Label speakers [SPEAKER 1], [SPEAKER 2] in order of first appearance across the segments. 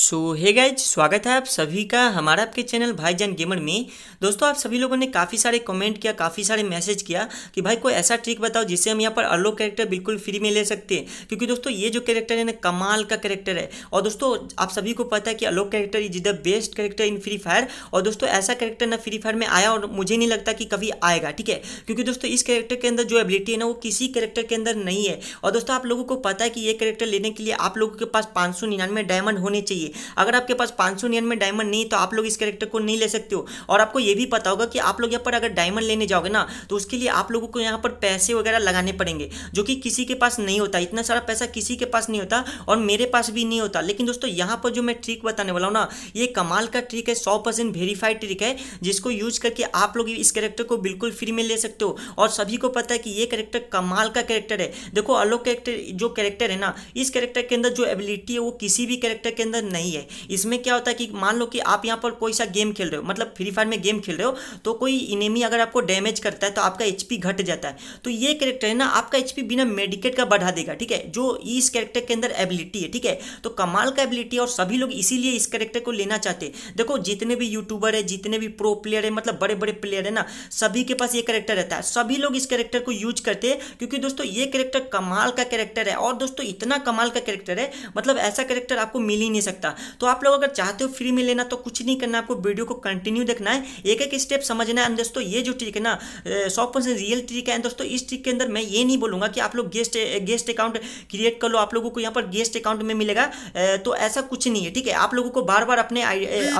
[SPEAKER 1] सो hey guys स्वागत है आप सभी का हमारा आपके चैनल भाईजान गेमर में दोस्तों आप सभी लोगों ने काफ़ी सारे कमेंट किया काफ़ी सारे मैसेज किया कि भाई कोई ऐसा ट्रिक बताओ जिससे हम यहाँ पर अलो कैरेक्टर बिल्कुल फ्री में ले सकते हैं क्योंकि दोस्तों ये जो कैरेक्टर है ना कमाल का कैरेक्टर है और दोस्तों आप सभी को पता है कि अलो character is the best character in free fire और दोस्तों ऐसा कैरेक्टर ना फ्री फायर में आया और मुझे नहीं लगता कि कभी आएगा ठीक है क्योंकि दोस्तों इस कैरेक्टर के अंदर जो एबिलिटी है ना वो किसी कैरेक्टर के अंदर नहीं है और दोस्तों आप लोगों को पता है कि ये कैरेक्टर लेने के लिए आप लोगों के पास पाँच डायमंड होने चाहिए चाहिए अगर आपके पास पाँच सौ निन्यानवे डायमंड नहीं तो आप लोग इस कैरेक्टर को नहीं ले सकते हो और आपको यह भी पता होगा कि आप लोग यहाँ पर अगर डायमंड लेने जाओगे ना तो उसके लिए आप लोगों को यहाँ पर पैसे वगैरह लगाने पड़ेंगे जो कि किसी के पास नहीं होता इतना सारा पैसा किसी के पास नहीं होता और मेरे पास भी नहीं होता लेकिन दोस्तों यहाँ पर जो मैं ट्रिक बताने वाला हूँ ना ये कमाल का ट्रिक है सौ परसेंट वेरीफाइड ट्रिक है जिसको यूज करके आप लोग इस कैरेक्टर को बिल्कुल फ्री में ले सकते हो और सभी को पता है कि ये कैरेक्टर कमाल का कैरेक्टर है देखो अलोक कैरेक्टर जो कैरेक्टर है ना इस कैरेक्टर के अंदर जो एबिलिटी है वो किसी भी कैरेक्टर के अंदर नहीं है इसमें क्या होता है कि मान लो कि आप यहाँ पर कोई सा गेम खेल रहे हो मतलब फ्री फायर में गेम खेल रहे हो तो कोई इनेमी अगर आपको डैमेज करता है तो आपका एच घट जाता है तो ये कैरेक्टर है ना आपका एच बिना मेडिकेट का बढ़ा देगा ठीक है जो इस कैरेक्टर के अंदर एबिलिटी है ठीक है तो कमाल का एबिलिटी और सभी लोग इसीलिए इस कैरेक्टर को लेना चाहते हैं देखो जितने भी यूट्यूबर है जितने भी प्रो प्लेयर है मतलब बड़े बड़े प्लेयर है ना सभी के पास ये कैरेक्टर रहता है सभी लोग इस कैरेक्टर को यूज करते हैं क्योंकि दोस्तों ये कैरेक्टर कमाल का कैरेक्टर है और दोस्तों इतना कमाल का कैरेक्टर है मतलब ऐसा कैरेक्टर आपको मिल ही नहीं सकता सकता तो आप लोग अगर चाहते हो फ्री में लेना तो कुछ नहीं करना आपको वीडियो को कंटिन्यू देखना है एक एक स्टेप समझना है दोस्तों ये जो ट्रिक है ना सौ परसेंट रियल ट्रिक है दोस्तों इस ट्रिक के अंदर मैं ये नहीं बोलूंगा कि आप लोग गेस्ट गेस्ट अकाउंट क्रिएट कर लो आप लोगों को यहाँ पर गेस्ट अकाउंट में मिलेगा तो ऐसा कुछ नहीं है ठीक है आप लोगों को बार बार अपने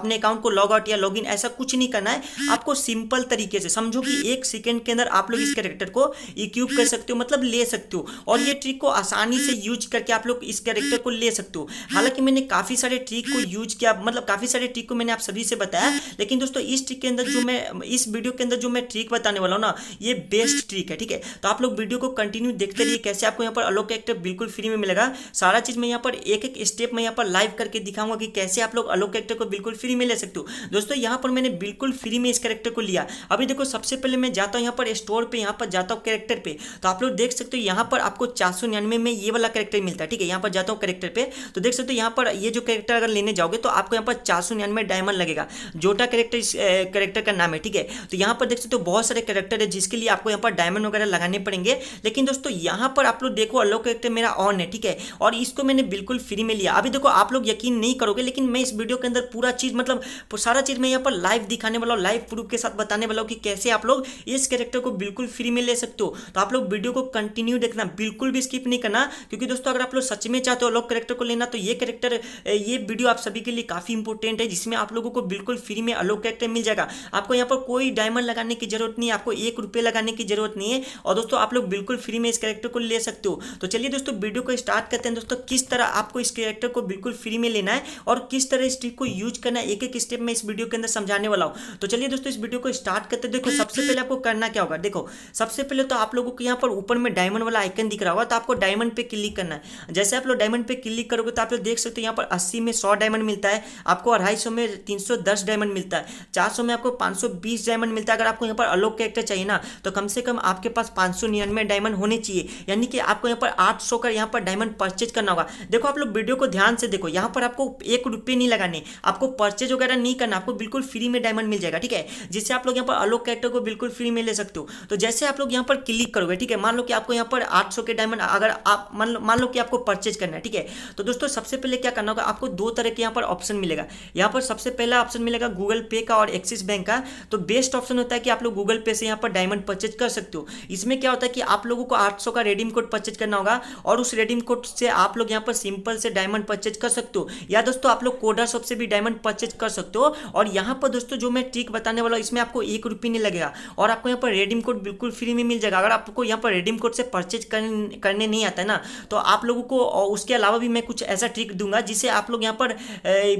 [SPEAKER 1] अपने अकाउंट को लॉग आउट या लॉग इन ऐसा कुछ नहीं करना है आपको सिंपल तरीके से समझो कि एक सेकेंड के अंदर आप लोग इस कैरेक्टर को इक्यूब कर सकते हो मतलब ले सकते हो और ये ट्रिक को आसानी से यूज करके आप लोग इस कैरेक्टर को ले सकते हो हालांकि मैंने काफ़ी सारे सारे ट्रिक को यूज किया मतलब काफ़ी सारे ट्रिक को मैंने आप सभी से बताया लेकिन दोस्तों इस ट्रिक के अंदर जो मैं इस वीडियो के अंदर जो मैं ट्रिक बताने वाला हूँ ना ये बेस्ट ट्रिक है ठीक है तो आप लोग वीडियो को कंटिन्यू देखते रहिए कैसे आपको यहाँ पर अलोक एक्टर बिल्कुल फ्री में मिलेगा सारा चीज़ मैं यहाँ पर एक एक स्टेप में यहाँ पर लाइव करके दिखाऊंगा कि कैसे आप लोग अलो कैक्टर को बिल्कुल फ्री में ले सकते हो दोस्तों यहाँ पर मैंने बिल्कुल फ्री में इस कैरेक्टर को लिया अभी देखो सबसे पहले मैं जाता हूँ यहाँ पर स्टोर पर यहाँ पर जाता हूँ कैरेक्टर पर तो आप लोग देख सकते हो यहाँ पर आपको चार में ये वाला कैरेक्टर मिलता है ठीक है यहाँ पर जाता हूँ कैरेक्टर पर तो देख सकते हो यहाँ पर ये जो करेक्टर अगर लेने जाओगे तो आपको यहाँ पर चार सौ निन्यानवे डायमंड लगेगा जोटा करेक्टर इस करेक्टर का नाम है ठीक है तो यहाँ पर देख सकते हो बहुत सारे करेक्टर है जिसके लिए आपको यहाँ पर डायमंड वगैरह लगाने पड़ेंगे लेकिन दोस्तों यहाँ पर आप लोग देखो अलो करेक्टर मेरा ऑन है ठीक है और इसको मैंने बिल्कुल फ्री में लिया अभी देखो आप लोग यकीन नहीं करोगे लेकिन मैं इस वीडियो के अंदर पूरा चीज़ मतलब सारा चीज़ मैं यहाँ पर लाइव दिखाने वाला हूँ लाइव प्रूफ के साथ बताने वाला हूँ कि कैसे आप लोग इस करेक्टर को बिल्कुल फ्री में ले सकते हो तो आप लोग वीडियो को कंटिन्यू देखना बिल्कुल भी स्किप नहीं करना क्योंकि दोस्तों अगर आप लोग सच में चाहते हो लोग करेक्टर को लेना तो ये करेक्टर ये ये वीडियो आप सभी के लिए काफ़ी इंपॉर्टेंट है जिसमें आप लोगों को बिल्कुल फ्री में अलोक कैरेक्टर मिल जाएगा आपको यहाँ पर कोई डायमंड लगाने की जरूरत नहीं है आपको एक रुपये लगाने की जरूरत नहीं है और दोस्तों आप लोग बिल्कुल फ्री में इस कैरेक्टर को ले सकते हो तो चलिए दोस्तों वीडियो को स्टार्ट करते हैं दोस्तों किस तरह आपको इस कैरेक्टर को बिल्कुल फ्री में लेना है और किस तरह इस ट्रिक को यूज करना है एक एक स्टेप में इस वीडियो के अंदर समझाने वाला हूँ तो चलिए दोस्तों इस वीडियो को स्टार्ट करते देखो सबसे पहले आपको करना क्या होगा देखो सबसे पहले तो आप लोगों को यहाँ पर ऊपर में डायमंड वाला आइकन दिख रहा होगा तो आपको डायमंड पे क्लिक करना है जैसे आप लोग डायमंड पे क्लिक करोगे तो आप लोग देख सकते हो यहाँ पर अस्सी सी में सौ डायमंड मिलता है आपको अढ़ाई में तीन डायमंड मिलता है चार में आपको पाँच डायमंड मिलता है अगर आपको यहाँ पर अलोक कैरेक्टर चाहिए ना तो कम से कम आपके पास पाँच डायमंड होने चाहिए यानी कि आपको यहाँ पर आठ सौ का यहाँ पर डायमंड परचेज करना होगा देखो आप लोग वीडियो को ध्यान से देखो यहाँ पर आपको एक रुपये नहीं लगाने आपको परचेज वगैरह नहीं करना आपको बिल्कुल फ्री में डायमंड मिल जाएगा ठीक है जिससे आप लोग यहाँ पर अलोक कैरेक्टर को बिल्कुल फ्री में ले सकते हो तो जैसे आप लोग यहाँ पर क्लिक करोगे ठीक है मान लो कि आपको यहाँ पर आठ के डायमंड अगर आप मान लो मान लो कि आपको परचेज करना है ठीक है तो दोस्तों सबसे पहले क्या करना होगा आप आपको दो तरह के यहाँ पर ऑप्शन मिलेगा यहाँ पर सबसे पहला ऑप्शन मिलेगा गूगल पे का और एक्सिस बैंक का तो बेस्ट ऑप्शन होता है कि आप लोग गूगल पे से यहाँ पर डायमंड परचेज कर सकते हो इसमें क्या होता है कि आप लोगों को आठ का रेडीम कोड परचेज करना होगा और उस रेडीम कोड से आप लोग यहाँ पर सिंपल से डायमंड परचेज कर सकते हो या दोस्तों आप लोग कोडर शॉप से भी डायमंड परचेज कर सकते हो और यहाँ पर दोस्तों जो मैं ट्रिक बताने वाला हूँ इसमें आपको एक रुपये नहीं लगेगा और आपको यहाँ पर रेडीम कोड बिल्कुल फ्री में मिल जाएगा अगर आपको यहाँ पर रेडीम कोड से परचेज करने नहीं आता है ना तो आप लोगों को उसके अलावा भी मैं कुछ ऐसा ट्रिक दूंगा जिसे आप लोग यहाँ पर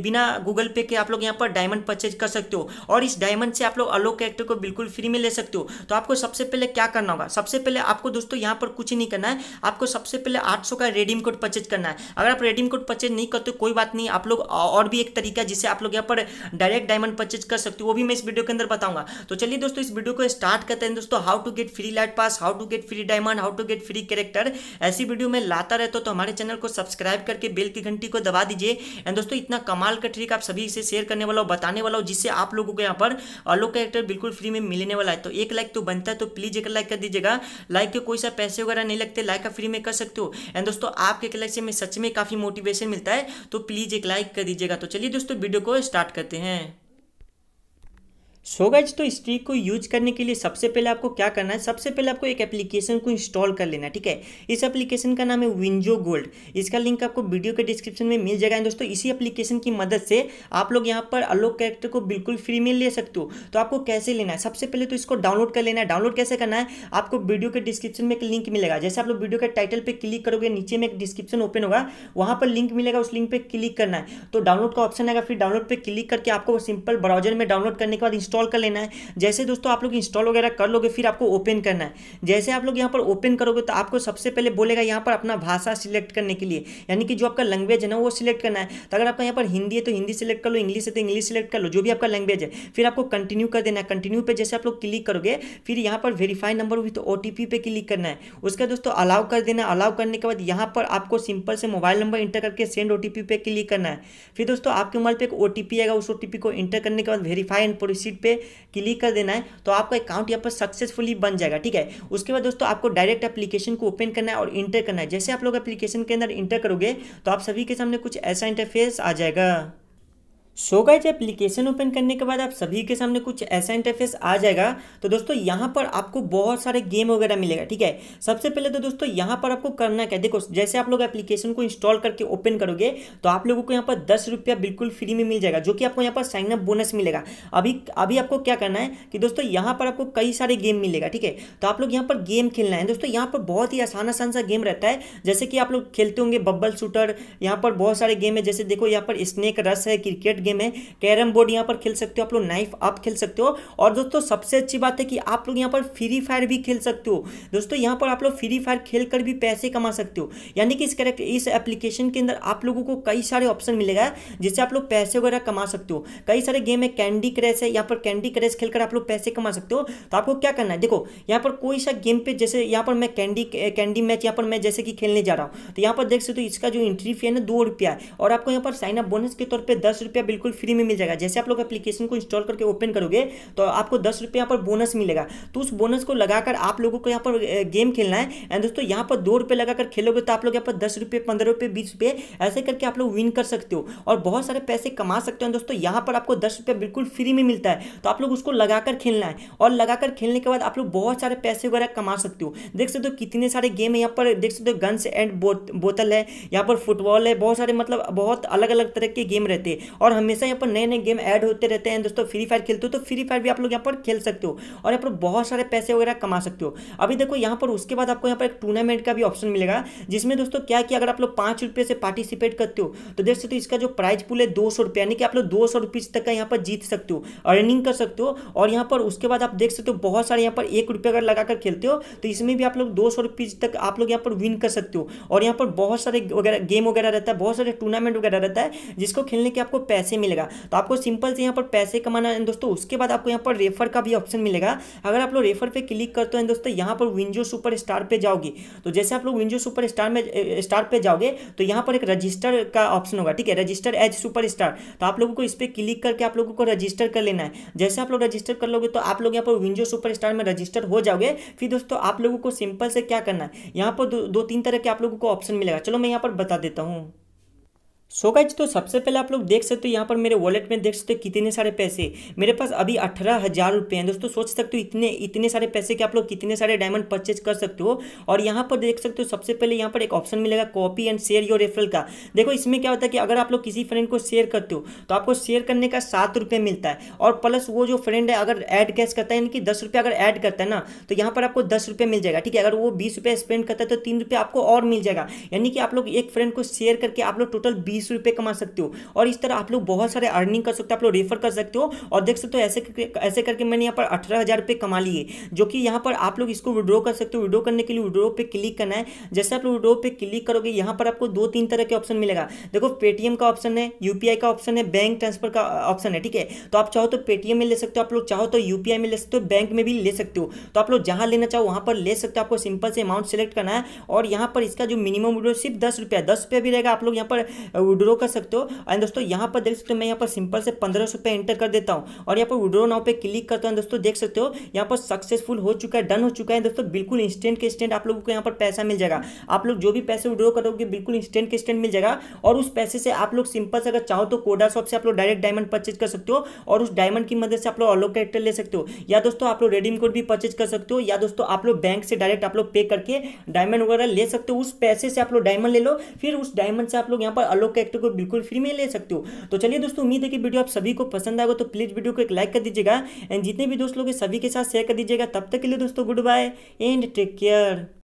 [SPEAKER 1] बिना गूगल पे के आप लोग यहाँ पर डायमंड परचेज कर सकते हो और इस डायमंड से आप लोग अलो कैरेक्टर को बिल्कुल फ्री में ले सकते हो तो आपको सबसे पहले क्या करना होगा सबसे पहले आपको दोस्तों यहाँ पर कुछ नहीं करना है आपको सबसे पहले आठ का रेडीम कोड परचेज करना है अगर आप रेडीम कोड परचेज नहीं करते कोई बात नहीं आप लोग और भी एक तरीका जिससे आप लोग यहाँ पर डायरेक्ट डायमंड परचेज कर सकते हो वो भी मैं इस वीडियो के अंदर बताऊंगा तो चलिए दोस्तों इस वीडियो को स्टार्ट करते हैं दोस्तों how to get free light pass how to get free diamond how to get free character ऐसी वीडियो में लाता रहता तो हमारे चैनल को सब्सक्राइब करके बेल की घंटी को दबा दीजिए एंड दोस्तों इतना कमाल का ट्रिक आप सभी से शेयर करने वाला हो बताने वाला हो जिससे आप लोगों को यहाँ पर अलो कैरेक्टर बिल्कुल फ्री में मिलने वाला है तो एक लाइक तो बनता है तो प्लीज़ एक लाइक कर दीजिएगा लाइक के कोई सा पैसे वगैरह नहीं लगते लाइक आप फ्री में कर सकते हो एंड दोस्तों आपके लाइक से में सच में काफ़ी मोटिवेशन मिलता है तो प्लीज़ एक लाइक कर दीजिएगा तो चलिए दोस्तों वीडियो को स्टार्ट करते हैं सो so गाइज तो इस ट्रिक को यूज करने के लिए सबसे पहले आपको क्या करना है सबसे पहले आपको एक एप्लीकेशन को इंस्टॉल कर लेना है ठीक है इस एप्लीकेशन का नाम है विंजो गोल्ड इसका लिंक आपको वीडियो के डिस्क्रिप्शन में मिल जाएगा दोस्तों इसी एप्लीकेशन की मदद से आप लोग यहाँ पर अलोक कैरेक्टर को बिल्कुल फ्री में ले सकते हो तो आपको कैसे लेना है सबसे पहले तो इसको डाउनलोड कर लेना है डाउनलोड कैसे करना है आपको वीडियो के डिस्क्रिप्शन में एक लिंक मिलेगा जैसे आप लोग वीडियो के टाइटल पर क्लिक करोगे नीचे में एक डिस्क्रिप्शन ओपन होगा वहाँ पर लिंक मिलेगा उस लिंक पर क्लिक करना है तो डाउनलोड का ऑप्शन आएगा फिर डाउनलोड पर क्लिक करके आपको सिंपल ब्राउजर में डाउनलोड करने के बाद इंस्टॉल इंस्टॉल कर लेना है जैसे दोस्तों आप लोग इंस्टॉल वगैरह कर लोगे फिर आपको ओपन करना है जैसे आप लोग यहाँ पर ओपन करोगे तो आपको सबसे पहले बोलेगा यहाँ पर अपना भाषा सिलेक्ट करने के लिए यानी कि जो आपका लैंग्वेज है ना वो सिलेक्ट करना है तो अगर आपका यहाँ पर हिंदी है तो हिंदी सिलेक्ट कर लो इंग्लिश है तो इंग्लिश सिलेक्ट कर लो जो भी आपका लैंग्वेज है फिर आपको कंटिन्यू कर देना है कंटिन्यू पर जैसे आप लोग क्लिक करोगे फिर यहाँ पर वेरीफाई नंबर तो ओ टी पे क्लिक करना है उसका दोस्तों अलाउ कर देना अलाउ करने के बाद यहाँ पर आपको सिंपल से मोबाइल नंबर इंटर करके सेंड ओ पे क्लिक करना है फिर दोस्तों आपके मोबाइल पर एक ओ आएगा उस ओ को इंटर करने के बाद वेरीफाई एंड प्रोसीड पे क्लिक कर देना है तो आपका अकाउंट यहाँ पर सक्सेसफुली बन जाएगा ठीक है उसके बाद दोस्तों आपको डायरेक्ट एप्लीकेशन को ओपन करना है और इंटर करना है जैसे आप लोग एप्लीकेशन के अंदर इंटर करोगे तो आप सभी के सामने कुछ ऐसा इंटरफेस आ जाएगा so so guys application open करने के बाद आप सभी के सामने कुछ ऐसा इंटरफेस आ जाएगा तो दोस्तों यहाँ पर आपको बहुत सारे गेम वगैरह मिलेगा ठीक है सबसे पहले तो दोस्तों यहाँ पर आपको करना क्या देखो जैसे आप लोग एप्लीकेशन को इंस्टॉल करके ओपन करोगे तो आप लोगों को यहाँ पर दस रुपया बिल्कुल फ्री में मिल जाएगा जो कि आपको यहाँ पर साइन अप बोनस मिलेगा अभी अभी आपको क्या करना है कि दोस्तों यहाँ पर आपको कई सारे गेम मिलेगा ठीक है तो आप लोग यहाँ पर गेम खेलना है दोस्तों यहाँ पर बहुत ही आसान आसान सा गेम रहता है जैसे कि आप लोग खेलते होंगे बब्बल शूटर यहाँ पर बहुत सारे गेम है जैसे देखो यहाँ पर स्नेक रस है क्रिकेट फेवरेट गेम है कैरम बोर्ड यहाँ पर खेल सकते हो आप लोग नाइफ आप खेल सकते हो और दोस्तों सबसे अच्छी बात है कि आप लोग यहाँ पर फ्री फायर भी खेल सकते हो दोस्तों यहाँ पर आप लोग फ्री फायर खेल भी पैसे कमा सकते हो यानी कि इस करेक्ट इस एप्लीकेशन के अंदर आप लोगों को कई सारे ऑप्शन मिलेगा जिससे आप लोग पैसे वगैरह कमा सकते हो कई सारे गेम है कैंडी क्रैश है यहाँ पर कैंडी क्रैश खेलकर आप लोग पैसे कमा सकते हो तो आपको क्या करना है देखो यहाँ पर कोई सा गेम पे जैसे यहाँ पर मैं कैंडी कैंडी मैच यहाँ पर मैं जैसे कि खेलने जा रहा हूँ तो यहाँ पर देख सकते हो इसका जो एंट्री फी है ना दो रुपया है और आपको यहाँ पर साइन अप बोनस के तौर पर दस रुपया बिल्कुल फ्री में मिल जाएगा जैसे आप लोग एप्लीकेशन को इंस्टॉल करके ओपन करोगे तो आपको दस रुपये यहाँ पर बोनस मिलेगा तो उस बोनस को लगाकर आप लोगों को यहाँ पर गेम खेलना है एंड दोस्तों यहाँ पर दो रुपये लगाकर खेलोगे तो आप लोग यहाँ पर दस रुपये पंद्रह रुपये बीस रुपये ऐसे करके आप लोग विन कर सकते हो और बहुत सारे पैसे कमा सकते हो दोस्तों यहाँ पर आपको दस रुपये बिल्कुल फ्री में मिलता है तो आप लोग उसको लगाकर खेलना है और लगाकर खेलने के बाद आप लोग बहुत सारे पैसे वगैरह कमा सकते हो देख सकते हो कितने सारे गेम है यहाँ पर देख सकते हो गन्स एंड बोतल है यहाँ पर फुटबॉल है बहुत सारे मतलब बहुत अलग अलग तरह के गेम रहते हैं और हमेशा यहाँ पर नए नए गेम ऐड होते रहते हैं दोस्तों फ्री फायर खेलते हो तो फ्री फायर भी आप लोग यहाँ पर खेल सकते हो और यहाँ पर बहुत सारे पैसे वगैरह कमा सकते हो अभी देखो यहाँ पर उसके बाद आपको यहाँ पर एक टूर्नामेंट का भी ऑप्शन मिलेगा जिसमें दोस्तों क्या कि अगर आप लोग पाँच रुपये से पार्टिसिपेट करते हो तो देख सकते हो इसका जो प्राइज पुल है दो सौ यानी कि आप लोग दो सौ तक का यहाँ पर जीत सकते हो अर्निंग कर सकते हो और यहाँ पर उसके बाद आप देख सकते हो बहुत सारे यहाँ पर एक रुपये अगर लगाकर खेलते हो तो इसमें भी आप लोग दो सौ तक आप लोग यहाँ पर विन कर सकते हो और यहाँ पर बहुत सारे वगैरह गेम वगैरह रहता है बहुत सारे टूर्नामेंट वगैरह रहता है जिसको खेलने के आपको पैसे पैसे मिलेगा तो आपको सिंपल से यहाँ पर पैसे कमाना है दोस्तों उसके बाद आपको यहाँ पर रेफर का भी ऑप्शन मिलेगा अगर आप लोग रेफर पे क्लिक करते हैं दोस्तों यहाँ पर विंजो सुपर स्टार पर जाओगे तो जैसे आप लोग विंजो सुपर स्टार में स्टार पर जाओगे तो यहाँ पर एक रजिस्टर का ऑप्शन होगा ठीक है रजिस्टर एज सुपर स्टार तो आप लोगों को इस पर क्लिक करके आप लोगों को रजिस्टर कर लेना है जैसे आप लोग रजिस्टर कर लोगे तो आप लोग यहाँ पर विंजो सुपर स्टार में रजिस्टर हो जाओगे फिर दोस्तों आप लोगों को सिंपल से क्या करना है यहाँ पर दो तीन तरह के आप लोगों को ऑप्शन मिलेगा चलो मैं यहाँ पर बता देता हूँ सो so गाइज तो सबसे पहले आप लोग देख सकते हो यहाँ पर मेरे वॉलेट में देख सकते हो कितने सारे पैसे मेरे पास अभी अठारह हज़ार रुपये हैं दोस्तों सोच सकते हो इतने इतने सारे पैसे कि आप लोग कितने सारे डायमंड परचेज कर सकते हो और यहाँ पर देख सकते हो सबसे पहले यहाँ पर एक ऑप्शन मिलेगा copy and share your referral का देखो इसमें क्या होता है कि अगर आप लोग किसी फ्रेंड को शेयर करते हो तो आपको शेयर करने का सात मिलता है और प्लस वो जो फ्रेंड है अगर एड कैश करता है यानी कि दस अगर एड करता है ना तो यहाँ पर आपको दस मिल जाएगा ठीक है अगर वो बीस स्पेंड करता है तो तीन आपको और मिल जाएगा यानी कि आप लोग एक फ्रेंड को शेयर करके आप लोग टोटल बीस बीस रुपये कमा सकते हो और इस तरह आप लोग बहुत सारे अर्निंग कर सकते हो आप लोग रेफर कर सकते हो और देख सकते हो ऐसे ऐसे करके मैंने यहाँ पर अठारह हज़ार रुपये कमा लिए जो कि यहाँ पर आप लोग इसको विड्रॉ कर सकते हो विड्रॉ करने के लिए विड्रो पे क्लिक करना है जैसे आप लोग विड्रो पे क्लिक करोगे यहाँ पर आपको दो तीन तरह के ऑप्शन मिलेगा देखो पेटीएम का ऑप्शन है यूपीआई का ऑप्शन है बैंक ट्रांसफर का ऑप्शन है ठीक है तो आप चाहो तो पेटीएम में ले सकते हो आप लोग चाहो तो यूपीआई में ले सकते हो बैंक में भी ले सकते हो तो आप लोग जहाँ लेना चाहो वहाँ पर ले सकते हो आपको सिंपल से अमाउंट सेलेक्ट करना है और यहाँ पर इसका जो मिनिमम विड्रो सिर्फ दस रुपया दस रुपया भी रहेगा आप लोग यहाँ पर विड्रो कर सकते हो एंड दोस्तों यहाँ पर देख सकते हो मैं यहाँ पर सिंपल से पंद्रह सौ एंटर कर देता हूँ और यहाँ पर विड्रो नाउ पे क्लिक करता हूँ दोस्तों देख सकते हो यहाँ पर सक्सेसफुल हो चुका है डन हो चुका है दोस्तों बिल्कुल इंस्टेंट के इंस्टेंट आप लोगों को यहाँ पर पैसा मिल जाएगा आप लोग जो भी पैसे विड्रो करोगे बिल्कुल इंस्टेंट के इंस्टेंट मिल जाएगा और उस पैसे से आप लोग सिंपल से अगर चाहो तो कोडा शॉप से आप लोग डायरेक्ट डायमंड परचेज कर सकते हो और उस डायमंड की मदद से आप लोग ऑलोक कैरेक्टर ले सकते हो या दोस्तों आप लोग रेडीम कोड भी परचेज कर सकते हो या दोस्तों आप लोग बैंक से डायरेक्ट आप लोग पे करके डायमंड वगैरह ले सकते हो उस पैसे से आप लोग डायमंड ले लो फिर उस डायमंड से आप लोग यहाँ पर अलोक एक्टर को बिल्कुल फ्री में ले सकते हो तो चलिए दोस्तों उम्मीद है कि वीडियो आप सभी को पसंद आएगा तो प्लीज़ वीडियो को एक लाइक कर दीजिएगा एंड जितने भी दोस्त लोग सभी के साथ शेयर कर दीजिएगा तब तक के लिए दोस्तों goodbye and take care